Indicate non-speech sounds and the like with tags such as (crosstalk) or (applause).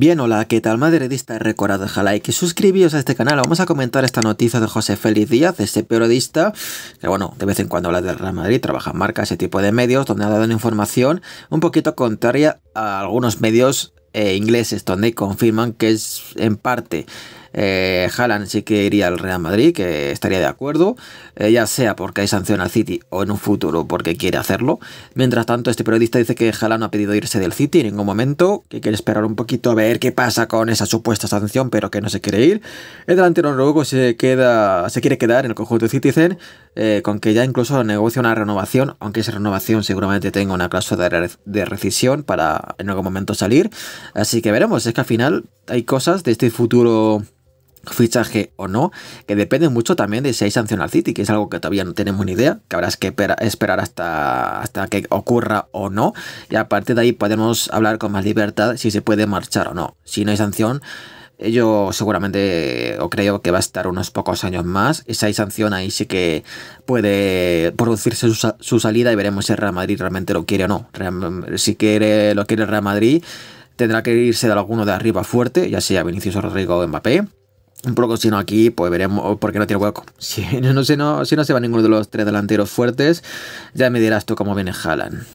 Bien, hola, ¿qué tal madridista? Recordad dejar que suscribíos a este canal. Vamos a comentar esta noticia de José Félix Díaz, ese periodista, que bueno, de vez en cuando habla del Real Madrid, trabaja en marca, ese tipo de medios, donde ha dado una información un poquito contraria a algunos medios eh, ingleses, donde confirman que es en parte eh, Haaland sí que iría al Real Madrid, que estaría de acuerdo, eh, ya sea porque hay sanción al City o en un futuro porque quiere hacerlo. Mientras tanto, este periodista dice que Haaland no ha pedido irse del City en ningún momento, que quiere esperar un poquito a ver qué pasa con esa supuesta sanción, pero que no se quiere ir. El delantero luego se, queda, se quiere quedar en el conjunto de Citizen, eh, con que ya incluso negocia una renovación, aunque esa renovación seguramente tenga una cláusula de, de rescisión para en algún momento salir. Así que veremos, es que al final hay cosas de este futuro fichaje o no, que depende mucho también de si hay sanción al City, que es algo que todavía no tenemos ni idea, que habrá que esperar hasta, hasta que ocurra o no, y a partir de ahí podemos hablar con más libertad si se puede marchar o no. Si no hay sanción, eh, yo seguramente o creo que va a estar unos pocos años más. si hay sanción ahí sí que puede producirse su, salida y veremos si Real Madrid realmente lo quiere o no. si quiere, lo quiere Real Madrid, tendrá que irse de alguno de arriba fuerte, ya sea Vinicius Rodrigo o Mbappé un poco si no aquí, pues veremos por qué no tiene hueco. (laughs) Si no, no, si no se va ninguno de los tres delanteros fuertes, ya me dirás tú cómo viene Haaland.